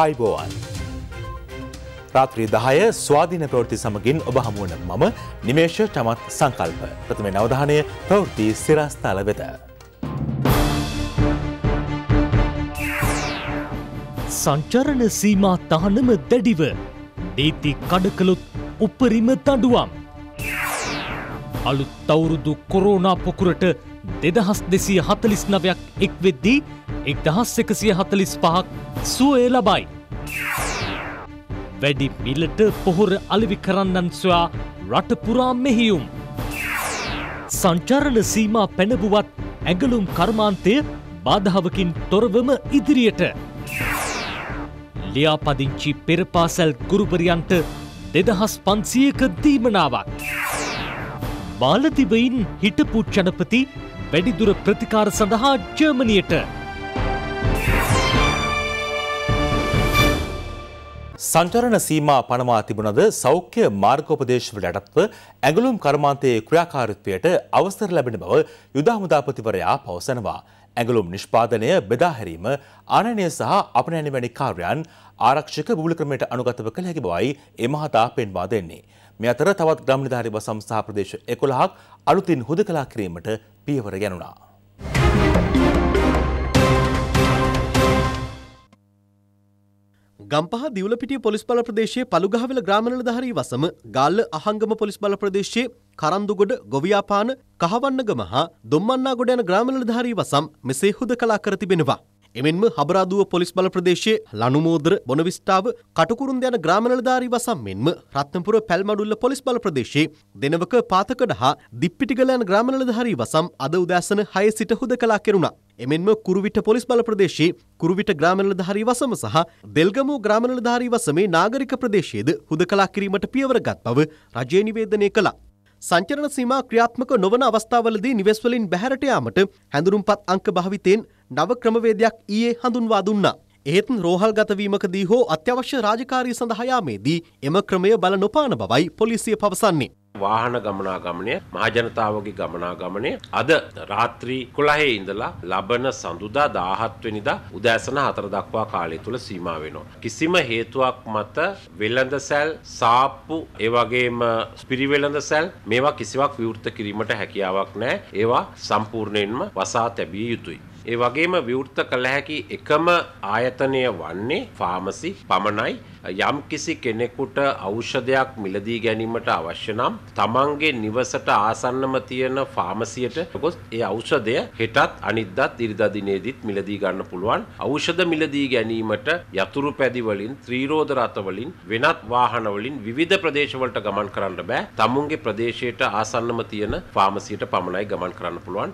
අයිබෝවන්. රාත්‍රී දහය ස්වාධීන ප්‍රවෘති සමගින් ඔබ හමුවන මම නිමේෂ චමත් සංකල්ප ප්‍රථම නවධානය ප්‍රවෘති සිරස්ථාල වෙත. සංචරණ සීමා තහනම දැඩිව නීති කඩකළොත් උපරිම තඩුවම්. අලුත් අවුරුදු කොරෝනා පොකුරට දෙදහස් දෙසිය හතලිස් නවයක් එක් වෙද්දී එක්දහස් එකසිය හතලිස් පහක් සුවය ලබයි. වැඩි මිලට පොහොර අලිවි කරන්නන් සොයා රටපුරා මෙහියුම්. සංචරණ සීමා පැනබුවත් ඇගලුම් කර්මාන්තය බාධාවකින් තොරවම ඉදිරියට. ලියාපදිංචි පෙරපාසැල් ගුරුපරියන්ට දෙදහස් පන්සියක දීමනාවක්. මාලදිවයින් හිටපු ජනපති වැඩිදුර ප්‍රතිකාර සඳහා ජර්මනියට සංචරණ සීමා පනවා තිබුණද සෞඛ්‍ය මාර්ගෝපදේශවල යටත්ව ඇඟලුම් කර්මාන්තයේ ක්‍රියාකාරීත්වයට අවසර ලැබෙන බව යුදාමුදාපතිවරයා පවසනවා. ඇඟලුම් නිෂ්පාදනය බෙදාහැරීම ආනනය සහ අපනෑනි වැනි කාර්යන් ආරක්ෂක බූල ක්‍රමයට අනුගතව කළ හැකි බවයි එමහතා පෙන්වා දෙන්නේ. මේ අතර තවත් ග්‍රම් නිධාරිව සංස්ථා ප්‍රදේශ 11ක් අලුතින් හුදකලා කිරීමට පියවර ගැනුණා. ගම්පහ දිවලපිටිය පොලිස් බල ප්‍රදේශයේ පළුගහවෙල ග්‍රාම නිලධාරී වසම ගාල්ල අහංගම පොලිස් බල ප්‍රදේශයේ කරන්දුගොඩ ගොවියාපාන කහවන්නගම හා දුම්මන්නාගොඩ යන ග්‍රාම නිලධාරී වසම් මෙසේ හුදකලා කර තිබෙනවා. එමෙන්ම හබරාදුව පොලිස් බල ප්‍රදේශයේ ලනුමෝදර බොනවිස්ටාව කටුකුරුන් යන ග්‍රාම නිලධාරී වසම් මෙන්ම රත්නපුර පැල්මඩුල්ල පොලිස් බල ප්‍රදේශයේ දෙනවක පාතකඩ හා දිප්පිටිගල යන ග්‍රාම නිලධාරී වසම් අද උදෑසන 6 සිට හුදකලා කෙරුණා. එමෙන්ම කුරුවිට පොලිස් බල ප්‍රදේශයේ කුරුවිට ග්‍රාමනලධාරී වසම සහ දෙල්ගමෝ ග්‍රාමනලධාරී වසමේ නාගරික ප්‍රදේශයේද හුදකලා කිරීමට පියවර ගත් බව රජය නිවේදනය කළා. සංචරණ සීමා ක්‍රියාත්මක නොවන අවස්ථාවලදී නිවෙස් වලින් බැහැරට යාමට හැඳුනුම්පත් අංක භාවිතයෙන් නව ක්‍රමවේදයක් ඊයේ හඳුන්වා දුන්නා. එහෙත් රෝහල්ගත වීමකදී හෝ අත්‍යවශ්‍ය රාජකාරී සඳහා යාමේදී එම ක්‍රමය බල නොපාන බවයි පොලිසිය පවසන්නේ. වාහන ගමනාගමනය මහජනතාවගේ ගමනාගමනය අද රාත්‍රී කොළහේ ඉඳලා ලබන සඳුදා දාහත්වනිදා උදෑසන හතර දක්වා කාලය තුළ සීම වෙනවා. කිසිම හේතුවක් මත වෙල්ලඳ සැල් සාප්පු ඒවගේම ස්පිරිවෙලඳ සැල් මේවා කිසිවක් විවෘත කිරීමට හැකියාවක් නෑ ඒවා සම්පූර්ණයෙන්ම වසා තැබිය යුතුයි. ඒ වගේම විවෘත කළ හැකි එකම ආයතනය වන්නේ ෆාමසි පමණයි. යම් කිසි කෙනෙකුට ඖෂධයක් මිලදී ගැනීමට අවශ්‍ය නම් තමන්ගේ නිවසට ආසන්නම තියෙන ෆාමසියට ගොස් ඒ ඖෂධය හෙටත් අනිද්දාත් ඉරිදා දිනේදීත් මිලදී ගන්න පුළුවන්. ඖෂධ මිලදී ගැනීමට යතුරු පැදි වලින්, ත්‍රිරෝද රථ වලින්, වෙනත් වාහන වලින් විවිධ ප්‍රදේශවලට ගමන් කරන්න බෑ. තමුන්ගේ ප්‍රදේශයට ආසන්නම තියෙන ෆාමසියට පමණයි ගමන් කරන්න පුළුවන්.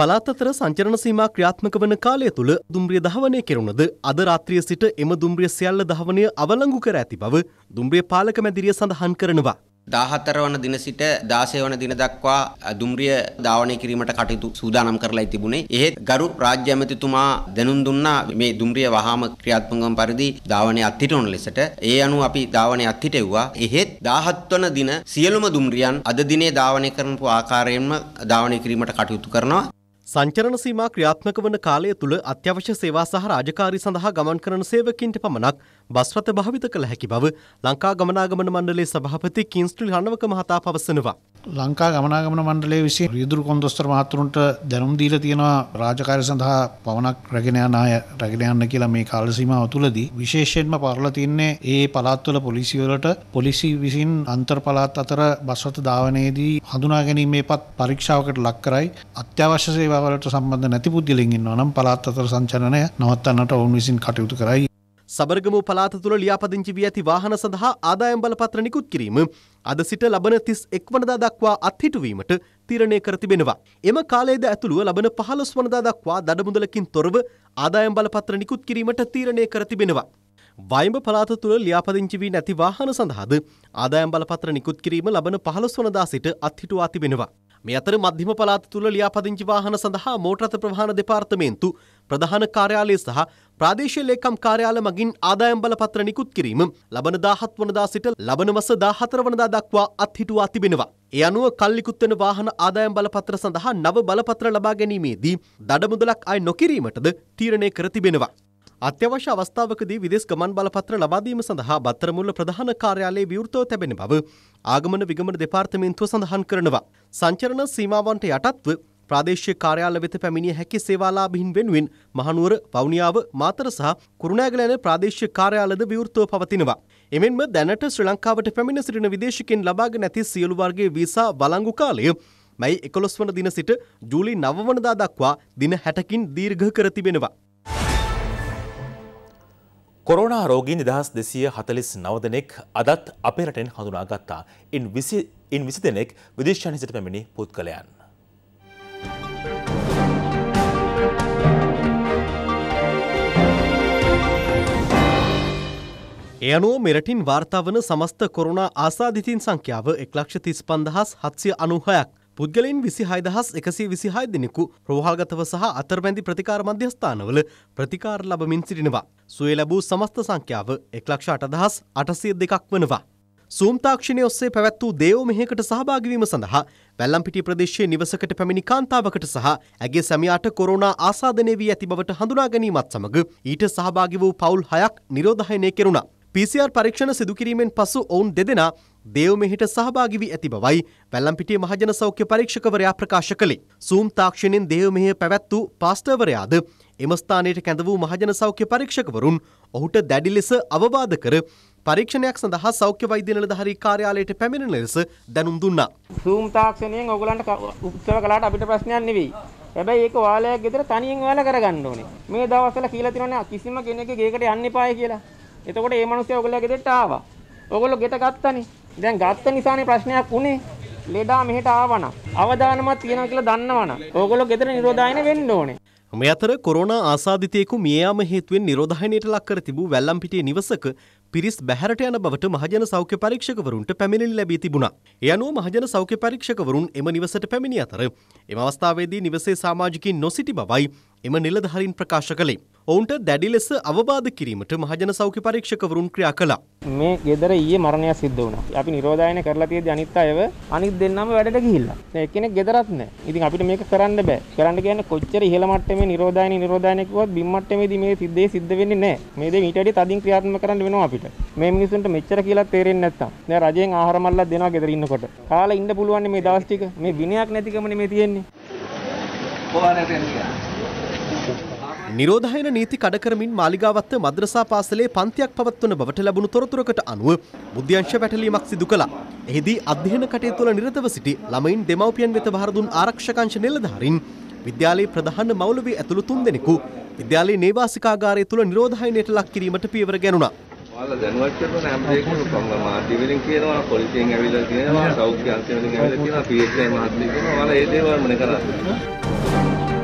පළාත් අතර සංචරණ සීමා ක්‍රියාත්මක වන කාලය තුළ දුම්රිය දහවනය කෙරුණද අද රාත්‍රිය සිට එම දුම්රිය සියල්ල දහවනය අවලංගු කර ඇති බව දුම්රිය පාලක මැදිරිය සඳහන් කරනවා. දාහතර වන දින සිට දාසය වන දින දක්වා දුම්රිය ධාවනය කිරීමට කටයුතු සූදානම් කරලා තිබුණේ. එහෙත් ගරු රාජ්‍ය ඇමතිතුමා දැනුම් දුන්නා මේ දුම්රිය වහාම ක්‍රියාත්මකවම පරිදි ධාවනය අත්හිටවන ලෙසට. ඒ අනුව අපි ධාවනය අත්හිටෙව්වා. එහෙත් 17 වන දින සියලුම දුම්රියන් අද දිනේ ධාවනය කරනපු ආකාරයෙන්ම ධාවනය කිරීමට කටයුතු කරනවා. සංචරණ සීමා ක්‍රියාත්මක වන කාලය තුළ අත්‍යවශ්‍ය සේවා සහ රාජකාරී සඳහා ගමන් කරන සේවකින්ට පමණක් බස් රථ භාවිත කළ හැකි බව ලංකා ගමනාගමන මණ්ඩලයේ සභාපති කින්ස්ට්‍රි රණවක මහතා පවසනවා. ලංකා ගමනාගමන මණ්ඩලයේ විසින් රියදුරු කොන්දොස්තර මහතුරුන්ට දැනුම් දීලා තියෙනවා රාජකාරි සඳහා පවණක් රැගෙන යන අය රැගෙන යන්න කියලා මේ කාල සීමාව තුළදී විශේෂයෙන්ම පාරලා තින්නේ ඒ පළාත්වල පොලිසිය වලට පොලිසි විසින් අන්තර් පළාත් අතර බස්රථ ධාවනයේදී හඳුනා ගැනීමේපත් පරීක්ෂාවකට ලක් කරයි අත්‍යවශ්‍ය සේවා වලට සම්බන්ධ නැති පුද්ගලයන් ඉන්නවා නම් පළාත් අතර සංචලනය නවත්තන්නට ඔවුන් විසින් කටයුතු කරයි සබරගමු පලාත තුළ ලියාපදිංචි වී ඇති වාහන සඳහා ආදායම් බලපත්‍ර නිකුත් කිරීම අද සිට ලබන 31 වනදා දක්වා අත්හිටුවීමට තීරණය කර තිබෙනවා. එම කාලයේද ඇතුළුව ලබන 15 වනදා දක්වා දඩමුදලකින් තොරව ආදායම් බලපත්‍ර නිකුත් කිරීමට තීරණය කර තිබෙනවා. වයඹ පලාත තුළ ලියාපදිංචි වී නැති වාහන සඳහාද ආදායම් බලපත්‍ර නිකුත් කිරීම ලබන 15 වනදා සිට අත්හිටුවා තිබෙනවා. මේ අතර මධ්‍යම පළාත තුළ ලියාපදිංචි වාහන සඳහා මෝටරත ප්‍රවාහන දෙපාර්තමේන්තු ප්‍රධාන කාර්යාලය සහ ප්‍රාදේශීය ලේකම් කාර්යාල මගින් ආදායම් බලපත්‍ර නිකුත් කිරීම ලබන 17 වනදා සිට ලබන මස 14 වනදා දක්වා අත්හිටුවා තිබෙනවා. ඒ අනුව කල්ලිකුත් වෙන වාහන ආදායම් බලපත්‍ර සඳහා නව බලපත්‍ර ලබා ගැනීමේදී දඩ මුදලක් අය නොකිරීමටද තීරණය කර තිබෙනවා. අත්‍යවශ්‍ය අවස්ථාවකදී විදෙස් ගමන් බලපත්‍ර ලබා දීම සඳහා බත්තරමුල්ල ප්‍රධාන කාර්යාලයේ විවෘතව තැබෙන බව ආගමන විගමන දෙපාර්තමේන්තුව සඳහන් කරනවා. සංචරණ සීමාවන්ට යටත්ව ප්‍රාදේශීය කාර්යාල වෙත පැමිණිය හැකි සේවාලාභීන් වෙනුවෙන් මහනුවර, වවුනියාව, මාතර සහ කුරුණෑගල යන ප්‍රාදේශීය කාර්යාලද විවෘතව පවතිනවා. එමෙන්ම දැනට ශ්‍රී ලංකාවට පැමිණ සිටින විදේශිකයන් ලබාගෙන ඇති සියලු වර්ගයේ වීසා වළංගු කාලය මැයි 11 වන දින සිට ජූලි 9 වනදා දක්වා දින 60කින් දීර්ඝ කර තිබෙනවා. කොරෝනා රෝගී නිදහස් දෙසිය හතලිස් නවදනෙක් අදත් අපේ රටෙන් හඳුනා ගත්තා. ඉන් විසි දෙනෙක් විදේශාන් හිසට පැමිණි පුද්ගලයන්. එයනුව මෙරටින් වාර්තාාවන සමස්ත කොරුණා ආසාධිතින් සංඛ්‍යාව එක්ලක්ෂ තිස් පන්දහස් හත්සිය අනුහයක්. පුද්ගලයින් විසි හයිදහස් එකසේ විසි හයි දෙනෙකු ප්‍රවාහල්ගතව සහ අතරබැඳි ප්‍රතිකාර මධ්‍යස්ථානවල ප්‍රතිකාර ලබමින් සිටිනවා. සුවේ ලැබූ සමස්ත සංඛ්‍යාව එක්ලක්ෂ අටදහස් අටසිය දෙකක් වනවා. සූම්තාක්ෂණය ඔස්සේ පැවැත් වූ දේව මෙහෙකට සහභාගිවීම සඳහා වැල්ලම්පිටි ප්‍රදේශයේ නිවසකට පැමිණි කාන්තාවකට සහ ඇගේ සැමියාට කොරෝනා ආසාදනය වී ඇති බවට හඳුනා ගැනීමත් සමග ඊට සහභාගි වූ පවුල් හයක් නිරෝධායනය කෙරුණා. PCR පරීක්ෂණ සිදු කිරීමෙන් පසු ඔවුන් දෙදෙනා දේව මෙහිට සහභාගි වී ඇති බවයි වැල්ලම්පිටිය මහජන සෞඛ්‍ය පරීක්ෂකවරයා ප්‍රකාශ කළේ. සූම් තාක්ෂණයෙන් දේව මෙහෙය පැවැත්වූ පාස්ටර්වරයාද එම ස්ථානයට කැඳ වූ මහජන සෞඛ්‍ය පරීක්ෂකවරුන් ඔහුට දැඩි ලෙස අවවාද කර පරීක්ෂණයක් සඳහා සෞඛ්‍ය වෛද්‍ය නිලධාරී කාර්යාලයට පැමිණෙන ලෙස දැනුම් දුන්නා. සූම් තාක්ෂණයෙන් ඔයගලන්ට උත්සව කළාට අපිට ප්‍රශ්නයක් නෙවෙයි. හැබැයි ඒක වාලයක් ගෙදර තනියෙන් ඔයාලා කරගන්න ඕනේ. මේ දවස්වල කියලා තියෙනවනේ කිසිම කෙනෙක්ගේ ගේකට යන්න එපායි කියලා. එතකොට මේ මිනිස්සු ඔයගලගේ ගෙදරට ආවා. ඔයගොල්ලෝ ගෙට ගත්තනේ. දැන් ගත්ත නිසානේ ප්‍රශ්නයක් උනේ. ලෙඩා මෙහෙට ආවනම් අවදානමක් තියනවා කියලා දන්නවනම් ඕගොල්ලෝ ගෙදර නිරෝධායන වෙන්න ඕනේ. මේ අතර කොරෝනා ආසාදිතයෙකු මිය යාම හේතුවෙන් නිරෝධායනයට ලක් කර තිබූ වැල්ලම්පිටියේ නිවසක පිරිස් බැහැරට යන බවට මහජන සෞඛ්‍ය පරීක්ෂකවරුන්ට පැමිණිලි ලැබී තිබුණා. ඒ අනුව මහජන සෞඛ්‍ය පරීක්ෂකවරුන් එම නිවසට පැමිණි අතර එම අවස්ථාවේදී නිවසේ සමාජිකින් නොසිටි බවයි එම නිලධාරීන් ප්‍රකාශ කළේ. ඔවුන්ට දැඩි ලෙස අවවාද කිරීමට මහජන සෞඛ්‍ය පරීක්ෂකවරුන් ක්‍රියා කළා. මේ ගෙදර ඊයේ මරණයක් සිද්ධ වුණා. අපි නිරෝධායන කරලා තියෙද්දි අනිත් අයව අනිත් දෙන්නම වැඩට ගිහිල්ලා. එක්කෙනෙක් ගෙදරත් නැහැ. ඉතින් අපිට මේක කරන්න බෑ. කරන්න කියන්නේ කොච්චර ඉහළ මට්ටමේ නිරෝධායන නිරෝධායන කිව්වත් බිම් මට්ටමේදී මේ සිද්ධේ සිද්ධ වෙන්නේ නැහැ. මේ දේ ඊට වඩා තදින් ක්‍රියාත්මක කරන්න වෙනවා අපිට. මේ මිනිසුන්ට මෙච්චර කියලා තේරෙන්නේ නැත්තම් දැන් රජයෙන් ආහාර මල්ලක් දෙනවා ගෙදර ඉන්නකොට කාලා ඉන්න පුළුවන් මේ දවස් ටික මේ විනයක් නැතිකමනේ මේ තියෙන්නේ කොහොමද නිරෝධායන නීති කඩකරමින් මාලිගාවත්ත මද්‍රසා පාසලේ පන්තියක් පවත්වන බවට ලැබුණු තොරතුරකට අනුව මුද්‍යංශ වැටලීමක් සිදු කළා. එහිදී අධ්‍යයන කටයුතු වල නිරතව සිටි ළමයින් දෙමව්පියන් වෙත භාර දුන් ආරක්ෂකංශ නිලධාරීන් විද්‍යාලයේ ප්‍රධාන මවුලවි ඇතුළු තුන්දෙනෙකු විද්‍යාලයේ නේවාසිකාගාරය තුල නිරෝධායනයට ලක් කිරීමට පියවර ගැනුණා. ඔයාලා දැනුවත් කරන හැම දෙයකම මම මාධ්‍ය වලින් කියනවා පොලිසියෙන් ඇවිල්ලා කියනවා සෞඛ්‍ය අංශ වලින් ඇවිල්ලා කියනවා පීඑච්ඩී මහත්මිය කියනවා ඔයාලා ඒ දේවල් මම කරන්නේ.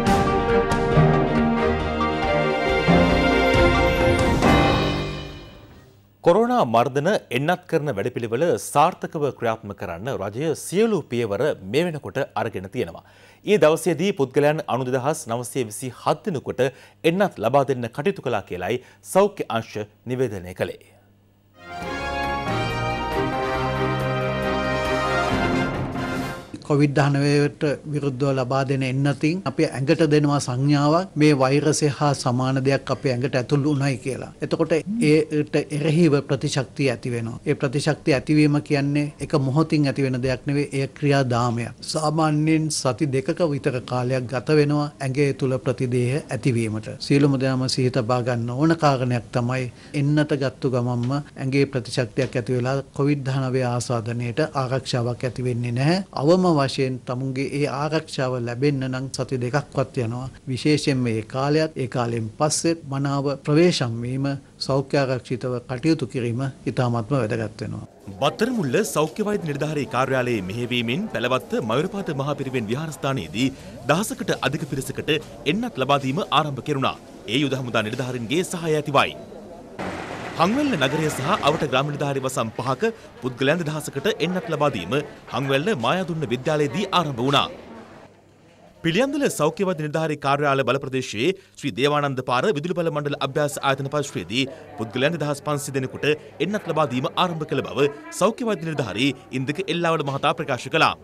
කොරෝනා මර්ධන එන්නත් කරන වැඩපිළිවෙල සාර්ථකව ක්‍රියාත්ම කරන්න රජය සියලු පියවර මේ වෙනකොට අරගෙන තියෙනවා. ඒ දවසේදී පුද්ගලයන් අනුද දහස් නවසේ විසි හත්දිනකොට එන්නත් ලබා දෙන්න කටයුතු කලා කියලයි සෞඛ්‍ය අංශ නිවේදනය කළේ. කොවිඩ්-19ට විරුද්ධව ලබා දෙන එන්නතින් අපි ඇඟට දෙනවා සංඥාවක් මේ වෛරසය හා සමාන දෙයක් අපේ ඇඟට ඇතුළු වුණයි කියලා. එතකොට ඒට එරෙහිව ප්‍රතිශක්තිය ඇති වෙනවා. ඒ ප්‍රතිශක්තිය ඇතිවීම කියන්නේ එක මොහොතින් ඇති වෙන දෙයක් නෙවෙයි, එය ක්‍රියාදාමයක්. සාමාන්‍යයෙන් සති දෙකක විතර කාලයක් ගත වෙනවා ඇඟේ තුල ප්‍රතිදේහ ඇතිවීමට. සියලුම දෙනාම සිහි තබා ගන්න ඕන කාරණයක් තමයි එන්නත ගත්තු ගමම්ම ඇඟේ ප්‍රතිශක්තියක් ඇති වෙලා කොවිඩ්-19 ආසාදනයට ආරක්ෂාවක් ඇති වෙන්නේ නැහැ. අවම වශයෙන් තමුන්ගේ ඒ ආරක්ෂාව ලැබෙන්න නම් සති දෙකක්වත් යනවා. විශේෂයෙන් මේ කාලයත් ඒ කාලයෙන් පස්සේ මනාව ප්‍රවේශම් වීම සෞඛ්‍යාරක්ෂිතව කටයුතු කිරීම ඉතාමත්ම වැදගත් වෙනවා. බත්තරමුල්ල සෞඛ්‍ය වෛද්‍ය නිර්ධාරී කාර්යාලයේ මෙහෙවීමෙන් පැලවත්ත මයුරපාත මහපිරිවෙන් විහාරස්ථානයේදී දහසකට අධික පිරිසකට එන්නත් ලබා දීම ආරම්භ කෙරුණා. ඒ යුද හමුදා නිලධාරීන්ගේ සහාය ඇතිවයි. හංවැල්ල නගරය සහ අවට ග්‍රාම නිධාරි වසම් පහක පුද්ගලයන් දෙදහසකට එන්නත් ලබා දීම හංවැල්ල මායදුන්න විද්‍යාලයේදී ආරම්භ වුණා. පිළියම්දල සෞඛ්‍යවද නිධාරි කාර්යාලය බල ප්‍රදේශයේ ශ්‍රී දේවානන්ද පාර විදුලි බල මණ්ඩල අභ්‍යාස ආයතන පරිශ්‍රයේදී පුද්ගලයන් දෙදහස් පන්සිය දෙනෙකුට එන්නත් ලබා දීම ආරම්භ කළ බව සෞඛ්‍යවද නිධාරි ඉන්දක එල්ලාවල මහතා ප්‍රකාශ කළා.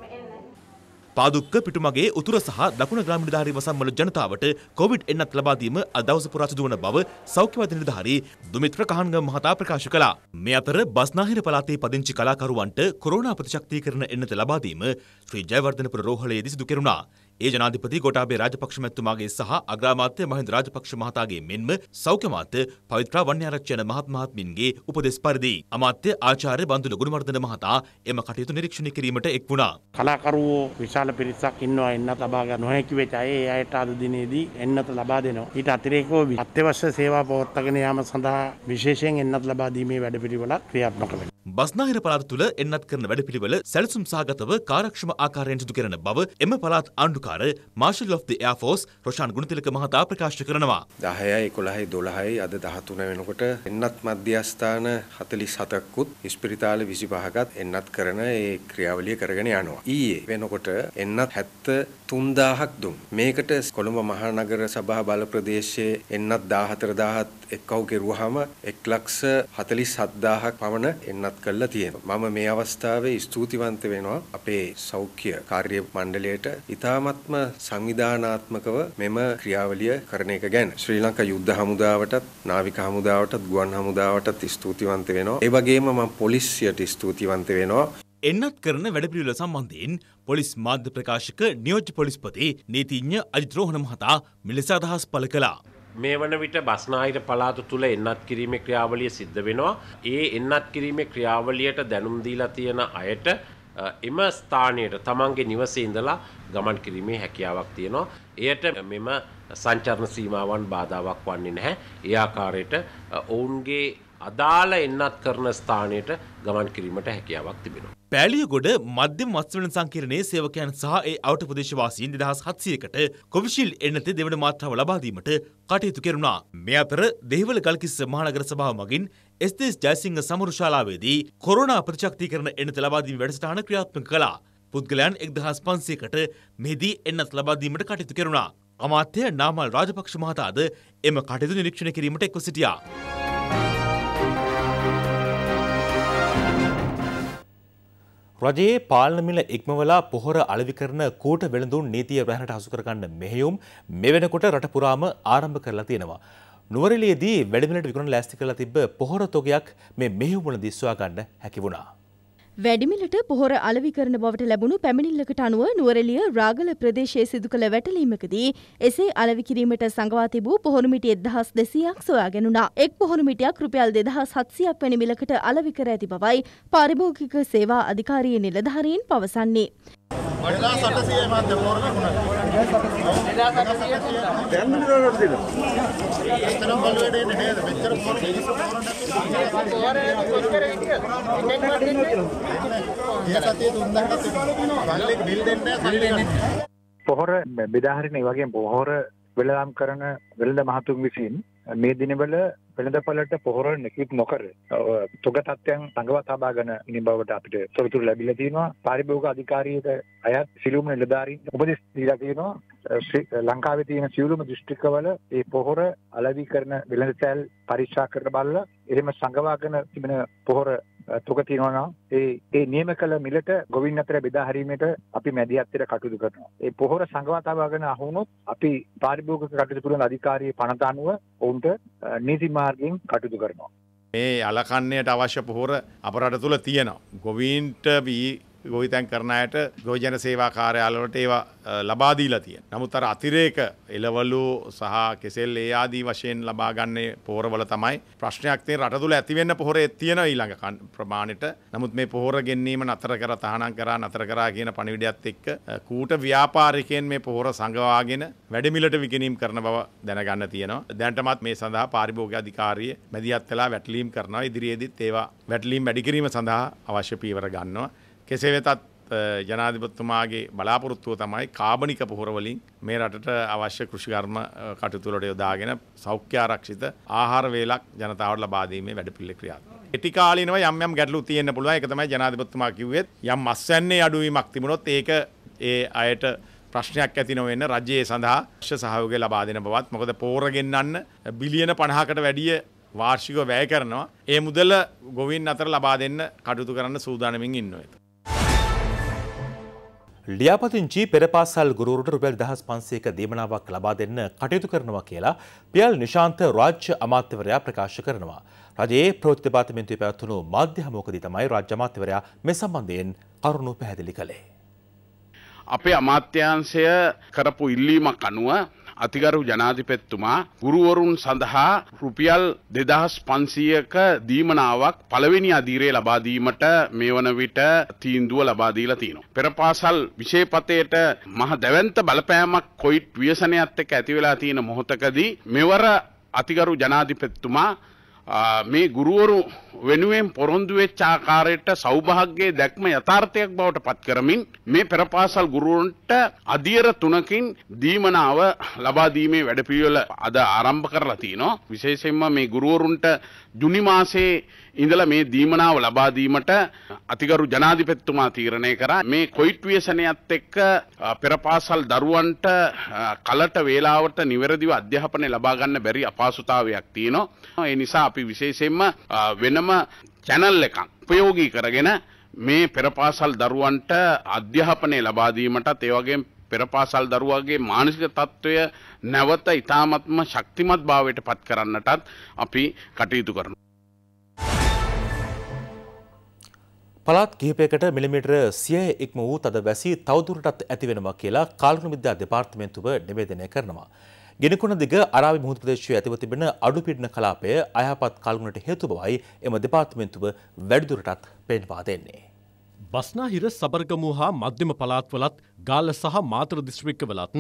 පාදුක්ක පිටුමගේ උතුර සහ දකුණ ග්‍රාමීණධාරී වසම්වල ජනතාවට කොවිඩ් එන්නත් ලබා දීම අදවස පුරා සිදු වන බව සෞඛ්‍යවාදී නිලධාරී දුමිත්‍ර කහන්ග මහතා ප්‍රකාශ කළා. මේ අතර බස්නාහිර පළාතේ පදිංචි කලාකරුවන්ට කොරෝනා ප්‍රතිශක්තිකරණ එන්නත ලබා දීම ශ්‍රී ජයවර්ධනපුර රෝහලේදී සිදු කෙරුණා. ඒ ජනාධිපති ගොටාබේ රාජපක්ෂ මැතිතුමාගේ සහ අග්‍රාමාත්‍ය මහින්ද රාජපක්ෂ මහතාගේ මෙන්ම සෞඛ්‍ය මාත්‍ය පවිත්‍රා වන්‍යාරච්චන මහත් මහත්මින්ගේ උපදෙස් පරිදි අමාත්‍ය ආචාර්ය බන්දුල ගුණවර්ධන මහතා එම කටයුතු නිරීක්ෂණය කිරීමට එක් වුණා. කලාකරුවෝ විශාල පිරිසක් ඉන්නවා එන්නත් ලබා ගන්න නොහැකි වෙච්ච අය ඒ අයට අද දිනේදී එන්නත් ලබා දෙනවා. ඊට අතිරේකව අත්‍යවශ්‍ය සේවා පවත්වාගෙන යාම සඳහා විශේෂයෙන් එන්නත් ලබා දීමේ වැඩපිළිවෙලක් ක්‍රියාත්මක වෙනවා. බස්නාහිර පළාත තුළ එන්නත් කරන වැඩපිළිවෙල සැලසුම් සහගතව කාර්යක්ෂම ආකාරයෙන් සිදු කරන බව එම පළාත් ආණ්ඩුකාර marshal of the air force Roshan Gunathilaka මහතා ප්‍රකාශ කරනවා. 10යි 11යි 12යි අද 13 වෙනකොට එන්නත් මධ්‍යස්ථාන 47කුත් ඉස්පිරිතාල 25කත් එන්නත් කරන ඒ ක්‍රියාවලිය කරගෙන යනවා. ඊයේ වෙනකොට එන්නත් 70 3000ක් දුන්. මේකට කොළඹ මහනගර සභා බල ප්‍රදේශයේ එන්නත් 14000ත් එක්කව කෙරුවාම 147000ක් පමණ එන්නත් කළා තියෙනවා. මම මේ අවස්ථාවේ ස්තුතිවන්ත වෙනවා අපේ සෞඛ්‍ය කාර්ය මණ්ඩලයට ඉතාමත්ම සංවිධානාත්මකව මෙම ක්‍රියාවලිය කරන එක ගැන ශ්‍රී ලංකා යුද්ධ හමුදාවටත් නාවික හමුදාවටත් ගුවන් හමුදාවටත් ස්තුතිවන්ත වෙනවා. ඒ වගේම මම පොලිසියට ස්තුතිවන්ත වෙනවා. එන්නත් කරන වැඩපිළිවෙල සම්බන්ධයෙන් පොලිස් මාධ්‍ය ප්‍රකාශක නියෝජ්‍ය පොලිස්පති නීතිඥ අජිත් රෝහණ මහතා මෙලෙස අදහස් පළ කළා. මේ වන විට බස්නාහිර පළාත තුළ එන්නත් කිරීමේ ක්‍රියාවලිය සිද්ධ වෙනවා. ඒ එන්නත් කිරීමේ ක්‍රියාවලියට දැනුම් දීලා තියෙන අයට එම ස්ථානයට තමන්ගේ නිවසේ ඉඳලා ගමන් කිරීමේ හැකියාවක් තියෙනවා. එයට මෙම සංචරණ සීමාවන් බාධාවක් වන්නේ නැහැ. ඒ ආකාරයට ඔවුන්ගේ අදාළ එන්නත් කරන ස්ථානයට ගමන් කිරීමට හැකියාවක් තිබෙනවා. පෑලියගොඩ මධ්‍යම මත්ස්‍යවන සංකීර්ණයේ සේවකයන් සහ ඒ අවට ප්‍රදේශවාසීන් 2700කට කොවිෂීල්ඩ් එන්නතේ දෙවන මාත්‍රාව ලබා දීමට කටයුතු කෙරුණා. මේ අතර දෙහිවල ගල්කිස්ස මහනගර සභාව මගින් එස්.ඩී.එස්. ජයසිංහ සමරුශාලාවේදී කොරෝනා ප්‍රතිචක්‍රීකරණ එන්නත ලබා දීම වැඩසටහන ක්‍රියාත්මක කළා. පුද්ගලයන් 1500කට මෙහිදී එන්නත් ලබා දීමට කටයුතු කෙරුණා. අමාත්‍ය නාමල් රාජපක්ෂ මහතාද එම කටයුතු නිරීක්ෂණය කිරීමට එක්ව සිටියා. රජයේ පාලනමිල ඉක්මවලා පොහොර අලවි කරන කූට වෙළඳුන් නීතිය වැහනට හසු කරගන්න මෙහෙයුම් මෙවෙනකොට රට පුරාම ආරම්භ කරලා තියෙනවා. නුවරලයේදී වැඩිමිලට විකුණන ලෑස්ති කරලා තිබ්බ පොහොර තොගයක් මේ මෙහෙයුම් වලදී සොයා ගන්න හැකි වුණා. වැඩිමිලට පොහොර අලවි කරන බවට ලැබුණු පැමිණිල්ලකට අනුව නුවරලිය රාගල ප්‍රදේශයේ සිදු කළ වැටලීමකදී එසේ අලවි කිරීමට සංගවා තිබූ පොහොරුමිටි 1200ක් සොයා ගැනුණා. එක් පොහොරුමිටියක් රුපියල් 2700ක් වැනි මිලකට අලවි කර ඇති බවයි පාරිභෝගික සේවා අධිකාරී නිලධාරීන් පවසන්නේ. එදා සටසිය මම දෙවෝරක වුණා. දැන් මිනිරවලට දින. එතන බලුවේට එන්නේ නේද? මෙච්චර පොර මිනිස්සු පොරණ නැති. පොහොර බෙදාහරින වගේ පොහොර වෙළඳාම් කරන වෙළඳ මහතුන් විසින් මේ දිනවල වෙළඳපලට පොහොර නිකුත් නොකර තොග තත්ත්වයන් සංගවා තබාගෙන ඉන්න බවට අපිට තොරතුරු ලැබිලා තියෙනවා පාරිභෝගික අධිකාරියට අයත් සිළුම නිලධාරීන් උපදෙස් දීලා තියෙනවා ලංකාවේ තියෙන සිළුම දිස්ත්‍රික්කවල මේ පොහොර අලෙවි කරන වෙළඳ සැල් පරීක්ෂා කරලා බලලා එහෙම සංගවාගෙන තිබෙන පොහොර තුක තියෙනවා ඒ ඒ නියම කළ මිලට ගොවින් අතර බෙදා හරීමට අපි මැදි අත්තර කටයුතු කරනවා. ඒ පොහොර සංගවා තබාගෙන අහුනොත් අපි පාරිභෝගික කටයුතු පුරන අධිකාරී පනත අනුව ඔවුන්ට නීති මාර්ගයෙන් කටයුතු කරනවා. මේ අලකන්නයට අවශ්‍ය පොහොර අපරට තුළ තියෙනවා. ගොවීන්ට වී ගොවිතැන් කරන අයට ගොවිජන සේවා කාර්යාලවලට ඒවා ලබා දීලා තියෙනවා. නමුත් අර අතිරේක එළවලු සහ කෙසෙල් ඒ ආදී වශයෙන් ලබා ගන්නේ පොහොරවල තමයි ප්‍රශ්නයක් තියෙන රට තුල ඇති වෙන්න පොහොරේ තියෙන ඊළඟ ප්‍රමාණයට. නමුත් මේ පොහොර ගෙන්නීම නතර කර තහනම් කරා නතර කරා කියන පණිවිඩයත් එක්ක කූට ව්‍යාපාරිකයන් මේ පොහොර සංගවාගෙන වැඩමිලට විකිණීම් කරන බව දැනගන්න තියෙනවා. දැනටමත් මේ සඳහා පාරිභෝගික අධිකාරිය මැදිහත් වෙලා වැටලීම් කරනවා. ඉදිරියේදීත් ඒවා වැටලීම් වැඩි කිරීම සඳහා අවශ්‍ය පීවර ගන්නවා. කෙසේ වෙතත් ජනාධිපතිතුමාගේ බලාපොරොත්තුව තමයි කාබනික පොහොරවලින් මේ රටට අවශ්‍ය කෘෂිකර්ම කටයුතු වලට යොදාගෙන සෞඛ්‍යාරක්ෂිත ආහාර වේලක් ජනතාවට ලබා දීමේ වැඩපිළිවෙල ක්‍රියාත්මක. ටෙටිකාලිනව යම් යම් ගැටලු තියෙන්න පුළුවන් ඒක තමයි ජනාධිපතිතුමා කිව්වෙත් යම් මස්සැන්නේ අඩුවීමක් තිබුණොත් ඒක ඒ අයට ප්‍රශ්නයක් ඇති නොවෙන්න රජයේ සඳහා ශ්‍ය සහයෝගය ලබා දෙන බවත් මොකද පෝර ගෙන්නන්න බිලියන 50කට වැඩිය වාර්ෂිකව වැය කරනවා ඒ මුදල ගොවින් අතර ලබා දෙන්න කටයුතු කරන්න සූදානමින් ඉන්නවා ලියාපතිංචි පෙරපාසල් ගුරුවරුට රුපියල් දහස් පන්සේක දීමනාවක් ලබා දෙන්න කටයුතු කරනවා කියලා පියල් නිශාන්ත රාජ්‍ය අමාත්‍යවරයා ප්‍රකාශ කරනවා. රජයේ ප්‍රවෘත්ති දෙපාර්තමේන්තුවේ පැවැත්වුණු මාධ්‍ය හමුවකදී තමයි රාජ්‍ය අමාත්‍යවරයා මේ සම්බන්ධයෙන් කරුණු පැහැදිලි කළේ. අපේ අමාත්‍යංශය කරපු ඉල්ලීමක් අනුව අතිගරු ජනාධිපැත්තුමා ගුරුවරුන් සඳහා රුපියල් දෙදහස් පන්සීයක දීමනාවක් පළවෙනි අදීරේ ලබාදීමට මේ වන විට තීන්දුව ලබාදීලා තියෙනවා. පෙරපාසල් විෂේපතයට මහ දැවන්ත බලපෑමක් කොයිට් ව්‍යසනයත් එක්ක ඇතිවෙලා තියෙන මොහොතකදී මෙවර අතිගරු ජනාධිපැත්තුමා මේ ගුරුවරු වෙනුවෙන් පොරොන්දු වෙච්ච ආකාරයට සෞභාග්‍යයේ දැක්ම යථාර්ථයක් බවට පත් කරමින් මේ පෙරපාසල් ගුරුවරුන්ට අධියර තුනකින් දීමනාව ලබා දීමේ වැඩපිළිවෙල අද ආරම්භ කරලා තිනවා විශේෂයෙන්ම මේ ගුරුවරුන්ට ජුනි මාසයේ ඉඳලා මේ දීමනාව ලබා දීමට අතිගරු ජනාධිපතිතුමා තීරණය කරා මේ කොයිට් ව්‍යසනයත් එක්ක පෙරපාසල් දරුවන්ට කලට වේලාවට නිවැරදිව අධ්‍යාපනය ලබා ගන්න බැරි අපහසුතාවයක් තියෙනවා. ඒ නිසා අපි විශේෂයෙන්ම වෙනම channel එකක් ප්‍රයෝගී කරගෙන මේ පෙරපාසල් දරුවන්ට අධ්‍යාපනය ලබා දීමටත් ඒ වගේම පෙරපාසල් දරුවාගේ මානසික තත්ත්වය නැවත ඉතාමත්ම ශක්තිමත් භාවයට පත් කරන්නටත් අපි කටයුතු කරනවා. පළාත් කිහිපයකට මිලිමීටර සිය ඉක්ම වූ තද වැසි තවදුරටත් ඇතිවෙනවා කියලා කාලුණු විද්‍යා දෙපාර්තමේන්තුව නිවේදනය කරනවා. ගෙනකුණ දිග අරාබි මුහුදු ප්‍රදේශයේ ඇතිව තිබෙන අඩු පීඩන කලාපය අයහපත් කල්ගුණට හේතු බවයි එම දෙපාර්තමේන්තුව වැඩිදුරටත් පෙන්වා දෙන්නේ. බස්නාහිර සබර්ගමු හා මධ්‍යම පලාත්වලත් ගාල්ල සහ මාතර දිශ්‍රික්කවලත්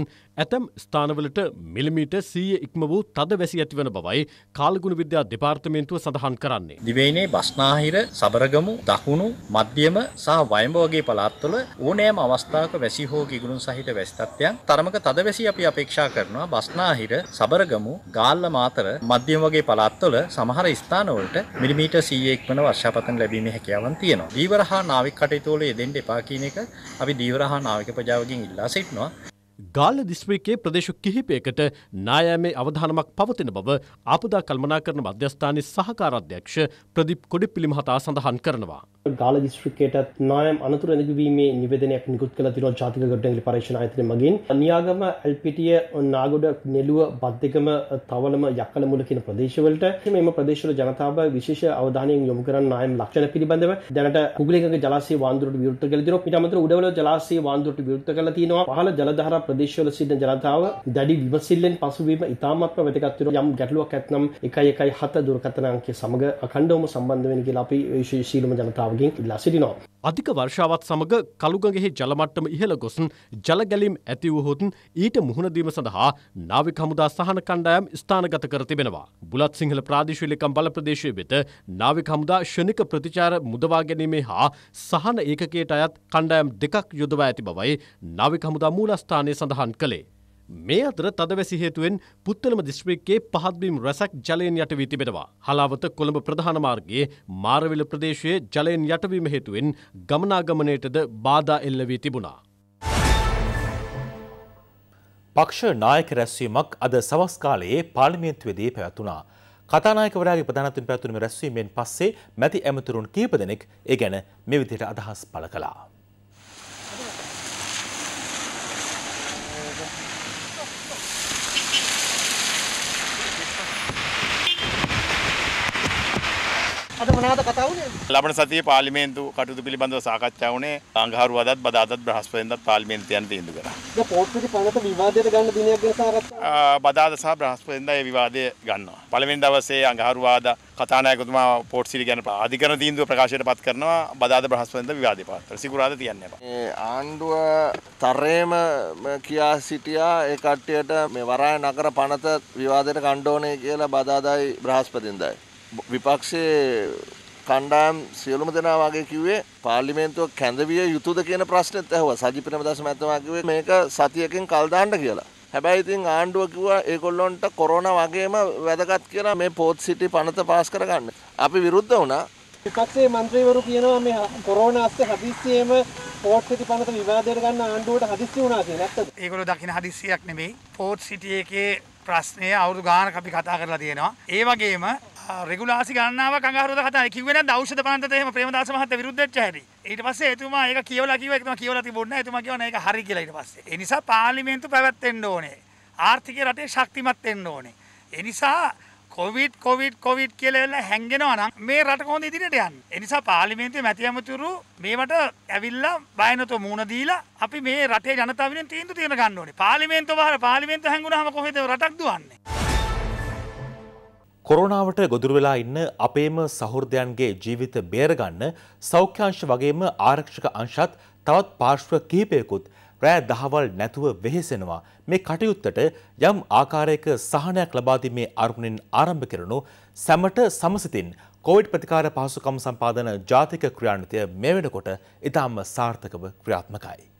ඇතැම් ස්ථානවලට මිලිමීට සීය ඉක්ම වූ තද වැසි ඇතිවන බවයි කාල්ගුණ විද්‍යා දෙපාර්තමේන්තුව සඳහන් කරන්නේ. දිවයිනේ බස්නාහිර සබරගමු දකුණු මධ්‍යම සහ වයඹ වගේ පලාත්වල ඕනෑම අවස්ථාවක වැසි හෝ ගිගුණුන් සහිත වැසිතත්වයන් තරමක තද වැසි අපි අපේක්ෂා කරනවා බස්නාහිර සබරගමු ගාල්ල මාතර මධ්‍යම වගේ පලාත්වල සමහර ස්ථානවලට මිලිමීටර් 100 ඉක්මන වර්ෂාපතන ලැබීමේ හැකියාවන් තියෙනවා. දීවර හා නාවික කටයුතු තෝලේ දෙන්ට එපා කියන එක අපි දීවරහා නාවික ප්‍රජාවගෙන් ඉල්ලා සිටිනවා. ගාල්ල දිස්ත්‍රික්කයේ ප්‍රදේශ කිහිපයකට නායෑමේ අවධානමක් පවතින බව ආපදා කල්මනා කරන මධ්‍යස්ථානයේ සහකාර අධ්‍යක්ෂ ප්‍රදීප් කොඩිපිලිමහතා සඳහන් කරනවා. ගාල දිස්ත්‍රිකයටත් නායම් අනතුර ඇඳගවීමේ නිවදනයක් නිකුත් කළ තින ජාතික ගොඩ්ඩගලි පරේෂණ අතර මගින් නියාගම ඇල්පිටිය නාගොඩ නෙලුව බද්ධකම තවලම යක්කල මුල කියන ප්‍රදේශවලට මෙම ප්‍රදේශවල ජනතාව විශේෂ අවධානයෙන් යොමු කරන නායම් ලක්ෂණ පිළිබඳව දැනට කුගලක ජලාසය වාන්දුරට විරුද්ධ කළ තිනවා ඊට අමතරව උඩවල ජලාසය වාන්දුරට විරුද්ධ කළ තිනවා පහළ ජලධාරා ප්‍රදේශවල සිටින ජනතාව දැඩි විමසිල්ලෙන් පසුවීම ඉතාමත්ම වැදගත් වෙනවා යම් ගැටලුවක් ඇත්නම් 117 දුරකථන අංකය සමග අඛණ්ඩවම සම්බන්ධ වෙන කියලා අපි විශේෂීලම ජනතාව ජනතාවගෙන් ඉල්ලා සිටිනවා. අධික වර්ෂාවත් සමග කළුගගෙහි ජලමට්ටම ඉහළ ගොසන් ජලගැලීම් ඇතිවහොත් ඊට මුහුණදීම සඳහා නාවික හමුදා සහන කණ්ඩායම් ස්ථානගත කර තිබෙනවා. බුලත් සිංහල ප්‍රාදේශීයලකම් බල ප්‍රදේශයේ වෙත නාවික හමුදා ෂණික ප්‍රතිචාර මුදවා ගැනීමේ හා සහන ඒකකයට අයත් කණ්ඩායම් දෙකක් යොදවා ඇති බවයි නාවික හමුදා මූලස්ථානයේ සඳහන් කළේ. මේ අතර තදවැසි හේතුවෙන් පුත්තලම දිස්ත්‍රික්කයේ පහත්බිම් රැසක් ජලයෙන් යටවී තිබෙනවා. හලාවත කොළඹ ප්‍රධාන මාර්ගයේ මාරවිල ප්‍රදේශයේ ජලයෙන් යටවීම හේතුවෙන් ගමනාගමනයටද බාධා එල්ල වී තිබුණා. පක්ෂ නායක රැස්වීමක් අද සවස් කාලයේ පාර්ලිමේන්තුවේදී පැවැතුණා. කතානායකවරයාගේ ප්‍රධානත්වයෙන් පැවැතුණු රැස්වීමෙන් පස්සේ මැති ඇමතුරුන් කීප දෙනෙක් ඒ ගැන මේ විදිහට අදහස් පළ කළා. අද මොනවද කතා වුනේ? ලබන සතියේ පාර්ලිමේන්තු කටයුතු පිළිබඳව සාකච්ඡා වුණේ අඟහරුවාදත් බදාදත් බ්‍රහස්පතින්දත් පාර්ලිමේන්තු යන තීන්දුව කරා. ඒ පොත්පති පනත විවාදයට ගන්න දිනයක් ගැන සාකච්ඡා. බදාද සහ බ්‍රහස්පතින්දා මේ විවාදය ගන්නවා. පළවෙනි දවසේ අඟහරුවාදා කතානායකතුමා පෝට්සිරි ගැන අධිකරණ තීන්දුව ප්‍රකාශයට පත් කරනවා බදාද බ්‍රහස්පතින්දා විවාදේ පාත් කරලා. සිකුරාදා තියන්න එපා. ඒ ආණ්ඩුව තරේම කියා සිටියා ඒ කට්ටියට මේ වරාය නගර පනත විවාදයට ගන්න ඕනේ කියලා බදාදායි බ්‍රහස්පතින්දායි විපක්ෂයේ කණ්ඩාම් සියලුම දෙනා වගේ කිවේ පාලිමේන්තුව කැඳවිය යුතුද කියන ප්‍රශ්නත් ඇහව සජිපනම දස මැතමකිවේ මේක සතියකින් කල්දාන්ට කියලා. හැබැයි ඉතින් ආණ්ඩුව කිව්වා ඒකොල්ලොන්ට කොරෝන වගේම වැදගත් කියලා මේ පෝත් සිටි පනත පාස් කරගන්න. අපි විරුද්ධ වුණා. විපක්ෂයේ මන්ත්‍රීවරු කියනවා මේ කොරෝන අස්සේ හදිස්සියෙම පෝට් සිටි පනත විවාදයට ගන්න ආණ්ඩුවට හදිස්සි වුණා කියලා. ඇත්තද? ඒගොල්ලෝ දකින්න හදිස්සියක් නෙමෙයි. පෝට් සිටි එකේ ප්‍රශ්නය අවුරුදු ගානක අපි කතා කරලා තියෙනවා. ඒ වගේම රෙගුලාසි ගන්නාව කඟහරුද කතා කිව්වේ නැද්ද ඖෂධ පනන්තට එහෙම ප්‍රේමදාස මහත්තයා විරුද්ධ වෙච්ච හැටි. ඊට පස්සේ එතුමා ඒක කියවලා කිව්වා එතුමා කියවලා තිබුණ නැහැ එතුමා කියවන ඒක හරි කියලා ඊට පස්සේ. ඒ නිසා පාර්ලිමේන්තු පැවැත්වෙන්න ඕනේ. ආර්ථිකය රටේ ශක්තිමත් වෙන්න ඕනේ. ඒ නිසා කොවිඩ් කොවිඩ් කොවිඩ් කියලා හැංගෙනවා නම් මේ රට කොහොමද ඉදිරියට යන්නේ? ඒ නිසා පාර්ලිමේන්තුවේ මැති ඇමතිවරු මේවට ඇවිල්ලා බය නැතුව මුණ දීලා අපි මේ රටේ ජනතාව වෙනුවෙන් තීන්දුව తీන ගන්න ඕනේ. පාර්ලිමේන්තුව බහලා පාර්ලිමේන්තුව හැංගුණාම කොහෙද රටක් දුවන්නේ? කොරෝනාවට ගොදුරු වෙලා ඉන්න අපේම සහෘදයන්ගේ ජීවිත බේරගන්න සෞඛ්‍යංශ වගේම ආරක්ෂක අංශත් තවත් පාර්ශ්ව කිහිපයකුත් රෑ දහවල් නැතුව වෙහෙසෙනවා මේ කටයුත්තට යම් ආකාරයක සහනයක් ලබාදීමේ අරමුණෙන් ආරම්භ කරනු සැමට සමසිතින් කොවිඩ් ප්‍රතිකාර පහසුකම් සම්පාදන ජාතික ක්‍රියාන්විතය මේ වෙනකොට ඉතාම සාර්ථකව ක්‍රියාත්මකයි.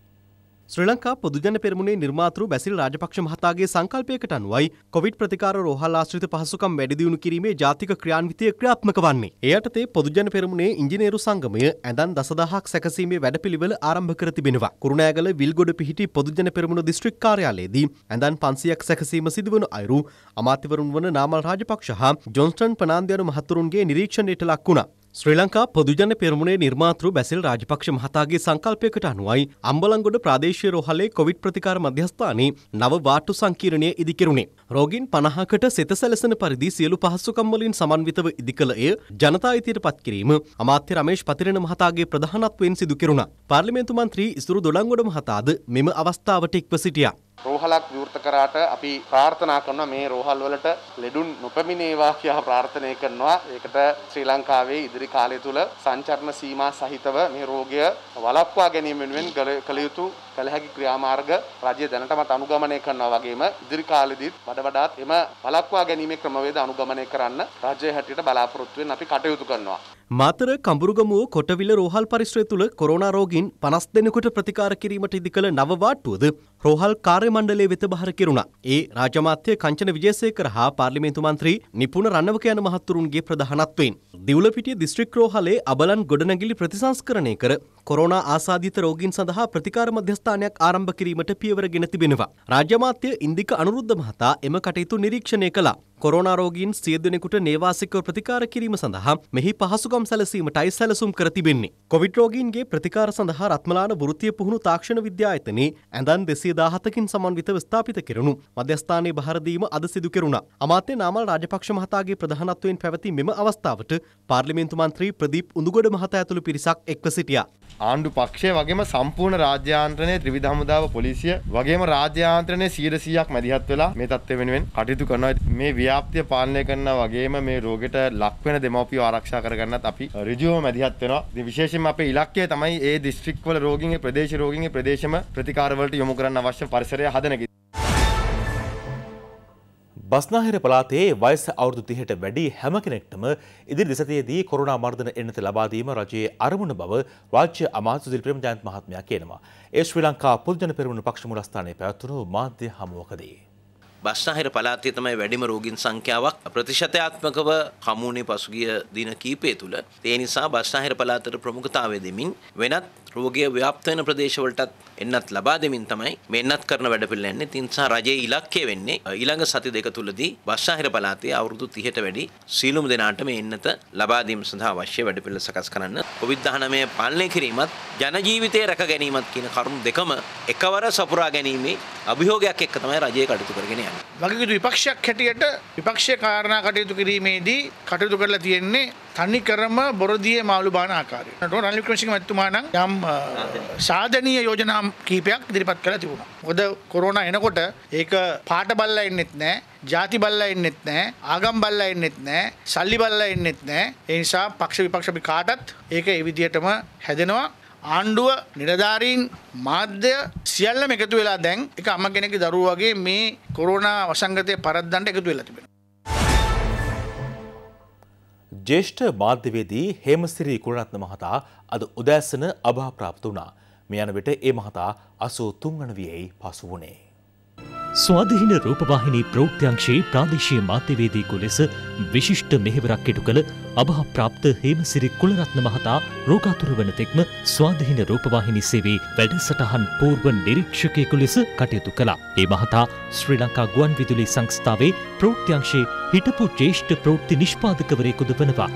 ශ්‍රී ලංකා පොදුජන පෙරමුණේ නිර්මාතෘ බැසිල් රාජපක්ෂ මහතාගේ සංකල්පයකට අනුවයි කොවිඩ් ප්‍රතිකාර රෝහල් ආශ්‍රිත පහසුකම් වැඩිදියුණු කිරීමේ ජාතික ක්‍රියාන්විතය ක්‍රියාත්මක වන්නේ. ඒ යටතේ පොදුජන පෙරමුණේ ඉංජිනේරු සංගමය ඇඳන් දසදහක් සැකසීමේ වැඩපිළිවෙල ආරම්භ කර තිබෙනවා. කුරුණෑගල විල්ගොඩ පිහිටි පොදුජන පෙරමුණ දිස්ත්‍රික් කාර්යාලයේදී ඇඳන් 500ක් සැකසීම සිදුවන අයුරු අමාත්‍යවරුන් වන නාමල් රාජපක්ෂ හා ජොන්ස්ටන් ප්‍රනාන්දු මහතුරුන්ගේ නිරීක්ෂණයට ලක් වුණා. ශ්‍රී ලංකා පොදුජන පෙරමුණේ නිර්මාතෘ බැසිල් රාජපක්ෂ මහතාගේ සංකල්පයකට අනුවයි අම්බලංගොඩ ප්‍රාදේශීය රෝහලේ කොවිඩ් ප්‍රතිකාර මධ්‍යස්ථානයේ නව වාට්ටු සංකීර්ණය ඉදිකෙරුණේ. රෝගීන් 50කට සෙත සැලසෙන පරිදි සියලු පහසුකම් වලින් සමන්විතව ඉදිකළ එය ජනතා අයිතියට පත් කිරීම අමාත්‍ය රමේෂ් පතිරණ මහතාගේ ප්‍රධානත්වයෙන් සිදු කෙරුණා. පාර්ලිමේන්තු මන්ත්‍රී ඉසුරු දොඩංගොඩ මහතාද මෙම අවස්ථාවට එක්ව සිටියා. රෝහලක් විවෘත කරාට අපි ප්‍රාර්ථනා කරනවා මේ රෝහල් වලට ලෙඩුන් නොපැමිණේවා කියලා ප්‍රාර්ථනා කරනවා. ඒකට ශ්‍රී ලංකාවේ ඉදිරි කාලය තුල සංචරණ සීමා සහිතව මේ රෝගය වළක්වා ගැනීම වෙනුවෙන් කළ යුතු කළ හැකි ක්‍රියාමාර්ග රජය දැනටමත් අනුගමනය කරනවා වගේම ඉදිරි කාලෙදිත් වඩා වඩාත් එම වළක්වා ගැනීමේ ක්‍රමවේද අනුගමනය කරන්න රජය හැටියට බලාපොරොත්තු වෙන අපි කටයුතු කරනවා. මතර කඹුරුගමුව කොටවිල රෝහල් පරිශ්‍රය තුළ කොරෝනා රෝගීන් 50 දෙනෙකුට ප්‍රතිකාර කිරීමට ඉදි කළ නව වාට්ටුවද රෝහල් කාර්යමණ්ඩලය වෙත බහර කෙරුණා. ඒ රාජමාත්‍ය කංචන විජේසේකර හා පාර්ලිමේන්තු මන්ත්‍රී නිපුණ රණවක යන මහත්තුරුන්ගේ ප්‍රධානත්වයෙන් දිවුලපිටිය දිස්ත්‍රික් රෝහලේ අබලන් ගොඩනැගිලි ප්‍රතිසංස්කරණය කර කොරෝනා ආසාධිත රෝගීන් සඳහා ප්‍රතිකාර මධ්‍යස්ථානයක් ආරම්භ කිරීමට පියවර ගෙන තිබෙනවා. රාජ්‍ය මාත්‍ය ඉන්දික අනුරුද්ධ මහතා එම කටයුතු නිරීක්ෂණය කළා. කොරෝනා රෝගීන් සිය දෙනෙකුට නේවාසිකව ප්‍රතිකාර කිරීම සඳහා මෙහි පහසුකම් සැලසීමටයි සැලසුම් කර තිබෙන්නේ. කොවිඩ් රෝගීන්ගේ ප්‍රතිකාර සඳහා රත්මලාන වෘත්තීය පුහුණු තාක්ෂණ විද්‍යායතනයේ ඇඳන් 217කින් සමන්විතව ස්ථාපිත කෙරුණු මධ්‍යස්ථානයේ බහර දීම අද සිදු කෙරුණා. අමාත්‍ය නාමල් රාජපක්ෂ මහතාගේ ප්‍රධානත්වයෙන් පැවති මෙම අවස්ථාවට පාර්ලිමේන්තු මන්ත්‍රී ප්‍රදීප් උඳුගොඩ මහතා ඇතුළු පිරිසක් එක්ව සිටියා. ආණ්ඩු පක්ෂය වගේම සම්පූර්ණ රාජ්‍යාන්ත්‍රණය ත්‍රිවිධ හමුදාව පොලිසිය වගේම රාජ්‍යාන්ත්‍රණය සීරසියක් මැදිහත් වෙලා මේ තත්ත්වය වෙනුවෙන් කටයුතු කරනවා මේ ව්‍යාප්තිය පාලනය කරන වගේම මේ රෝගෙට ලක්වෙන දෙමව්පියෝ ආරක්ෂා කරගන්නත් අපි ඍජුවම මැදිහත් වෙනවා. ඉතින් විශේෂයෙන්ම අපේ ඉලක්කය තමයි ඒ දිස්ත්‍රික්වල රෝගීන්ගේ ප්‍රදේශ රෝගීන්ගේ ප්‍රදේශම ප්‍රතිකාරවලට යොමු කරන්න අවශ්‍ය පරිසරය හදන බස්නාහිර පළාතේ වයස අවුරුදු 30ට වැඩි හැම කෙනෙක්ටම ඉදිරි දෙසතියේදී කොරෝනා මර්ධන එන්නත ලබා දීම රජයේ අරමුණ බව රාජ්‍ය අමාත්‍ය සුනිල් ප්‍රේමජයන්ත මහත්මයා කියනවා. ඒ ශ්‍රී ලංකා පොදුජන පෙරමුණ පක්ෂ මූලස්ථානයේ පැවැත්වුණු මාධ්‍ය හමුවකදී. බස්නාහිර පලාාතය තමයි වැඩිම රෝගින් සංඛ්‍යාවක් ප්‍රතිශතයාත්මකව හමුණේ පසුගිය දින කීපය තුළ ඒ නිසා බස්නාහිර පලාතර ප්‍රමුඛතාවය දෙමින් වෙනත් රෝගය ව්‍යාප්ත වෙන ප්‍රදේශවලටත් එන්නත් ලබා දෙමින් තමයි මේ එන්නත් කරන වැඩපිළිවෙල යන්නේ. ඉතින් සහ රජයේ ඉලක්කය වෙන්නේ ඊළඟ සති දෙක තුලදී බස්සාහිර පළාතේ අවුරුදු 30ට වැඩි සීලුම දෙනාට මේ එන්නත ලබා දීම සඳහා අවශ්‍ය වැඩපිළිවෙල සකස් කරන්න. COVID-19 පාලනය කිරීමත් ජන ජීවිතය රැක ගැනීමත් කියන කරුණු දෙකම එකවර සපුරා ගැනීමේ අභියෝගයක් එක්ක තමයි රජය කටයුතු කරගෙන යන්නේ. වගකීතු විපක්ෂයක් හැටියට විපක්ෂයේ කාරණා කටයුතු කිරීමේදී කටයුතු කරලා තියෙන්නේ තනිකරම බොරදිය මාළු බාන ආකාරය. නට රනිල් ක්‍රසික මැතුමාන යම් සාධනය යෝජනා කීපයක් දිරිපත් කළ තිබුණා. හොද කොරෝණ එනකොට ඒක පාට බල්ල එන්නෙත් නෑ ජාති බල්ලා එන්නෙත් නැහැ ආගම් බල්ලා එන්නෙත් නැහැ සල්ලි බල්ලා එන්නෙත් නැහැ ඒ නිසා පක්ෂ විපක්ෂ අපි කාටත් ඒක ඒ විදිහටම හැදෙනවා ආණ්ඩුව නිලධාරීන් මාධ්‍ය සියල්ලම එකතු වෙලා දැන් එක අම්ම කෙනෙක්ගේ දරුවෝ වගේ මේ කොරෝනා වසංගතය පරද්දන්න එකතු වෙලා තිබෙනවා ජේෂ්ඨ මාධ්‍යවේදී හෙමසිරී කුණරත්න මහතා අද උදෑසන අභාප්‍රාප්ත වුණා. මේ යන විට ඒ මහතා 83 වන වියෙහි පසු වුණේ. ස්වාධීන රූපවාහිනී ප්‍රෞෘත්‍යංශයේ ප්‍රාදේශීය මාධ්‍යවේදීකු ලෙස විශිෂ්ට මෙහෙවරක් ඉටු කළ අභාප්‍රාප්ත හේමසිරි කුලරත්න මහතා රෝගාතුර වන තෙක්ම ස්වාධීන රූපවාහිනී සේවයේ වැඩසටහන් පූර්ව නිරීක්ෂකයෙකු ලෙස කටයුතු කළා. ඒ මහතා ශ්‍රී ලංකා ගුවන් විදුලි සංස්ථාවේ ප්‍රෞෘත්‍යංශයේ හිටපු ජේෂ්ඨ ප්‍රවෘත්ති නිෂ්පාදකවරයෙකුද වනවා.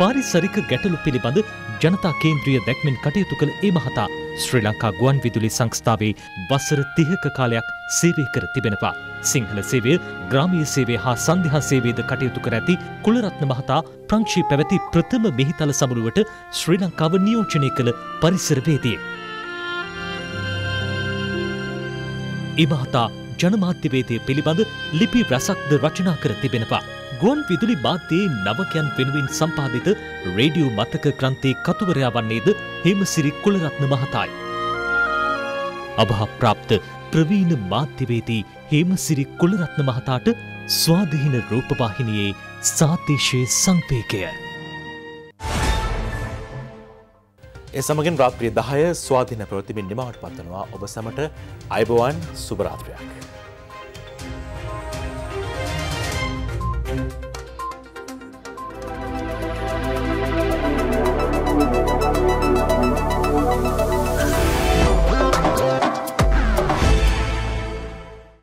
පාරිසරික ගැටලු පිළිබඳ ජනතා කේන්ද්‍රීය දැක්මෙන් කටයුතු කළ ඒ මහතා ශ්‍රී ලංකා ගුවන් විදුලි සංස්ථාවේ වසර තිහක කාලයක් සේවය කර තිබෙනවා. සිංහල සේවය ග්‍රාමීය සේවේ හා සන්ධහා සේවේද කටයුතු කර ඇති කුලරත්න මහතා ප්‍රංශී පැවැති ප්‍රථම මෙහිතල සමුළුවට ශ්‍රී ලංකාව නියෝජනය කළ පරිසරවේදී. ඉමහතා ජනමාධ්‍යවේදය පිළිබඳ ලිපි රැසක්ද රචනා කර තිබෙනවා. ගුවන් විදුලි මාධ්‍යයේ නවකයන් වෙනුවෙන් සම්පාදිත රේඩියෝ මතක ක්‍රන්තේ කතුවරයා වන්නේද හෙමසිරි කුලරත්න මහතායි. අභාප්‍රාප්ත ප්‍රවීණ මාධ්‍යවේදී හෙමසිරි කුලරත්න මහතාට ස්වාධීන රූපවාහිනියේ සාතිශය සංවේගය. ඒ සමගින් රාත්‍රිය දහය ස්වාධීන ප්‍රවතිමින් නිමාවට පත්වනවා ඔබ සමට අයිබෝවන් සුභරාත්‍රයක්.